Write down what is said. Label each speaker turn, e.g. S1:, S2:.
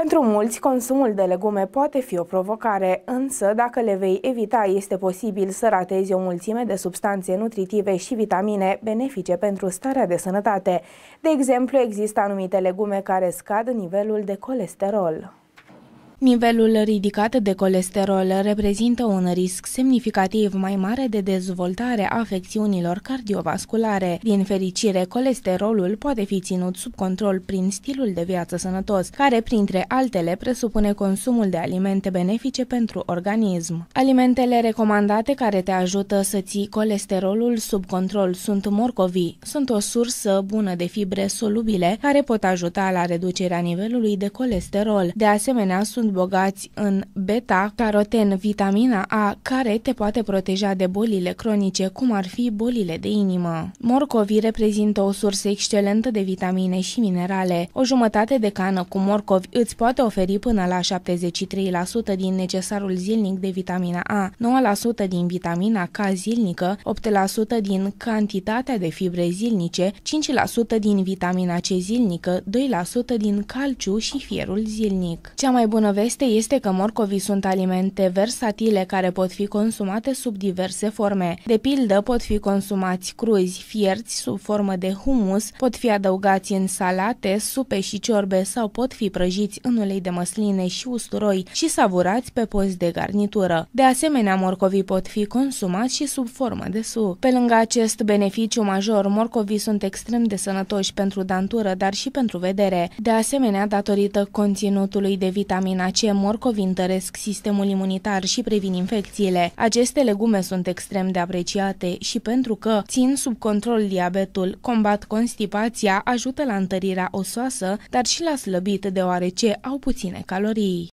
S1: Pentru mulți, consumul de legume poate fi o provocare, însă dacă le vei evita, este posibil să ratezi o mulțime de substanțe nutritive și vitamine benefice pentru starea de sănătate. De exemplu, există anumite legume care scad nivelul de colesterol. Nivelul ridicat de colesterol reprezintă un risc semnificativ mai mare de dezvoltare a afecțiunilor cardiovasculare. Din fericire, colesterolul poate fi ținut sub control prin stilul de viață sănătos, care, printre altele, presupune consumul de alimente benefice pentru organism. Alimentele recomandate care te ajută să ții colesterolul sub control sunt morcovii. Sunt o sursă bună de fibre solubile care pot ajuta la reducerea nivelului de colesterol. De asemenea, sunt sunt bogați în beta-caroten, vitamina A, care te poate proteja de bolile cronice, cum ar fi bolile de inimă. Morcovii reprezintă o sursă excelentă de vitamine și minerale. O jumătate de cană cu morcovi îți poate oferi până la 73% din necesarul zilnic de vitamina A, 9% din vitamina K zilnică, 8% din cantitatea de fibre zilnice, 5% din vitamina C zilnică, 2% din calciu și fierul zilnic. Cea mai bună veste este că morcovii sunt alimente versatile care pot fi consumate sub diverse forme. De pildă, pot fi consumați cruzi, fierți, sub formă de humus, pot fi adăugați în salate, supe și ciorbe sau pot fi prăjiți în ulei de măsline și usturoi și savurați pe post de garnitură. De asemenea, morcovii pot fi consumați și sub formă de suc. Pe lângă acest beneficiu major, morcovii sunt extrem de sănătoși pentru dantură, dar și pentru vedere. De asemenea, datorită conținutului de vitamina spinace, morcovi întăresc sistemul imunitar și previn infecțiile. Aceste legume sunt extrem de apreciate și pentru că țin sub control diabetul, combat constipația, ajută la întărirea osoasă, dar și la slăbit deoarece au puține calorii.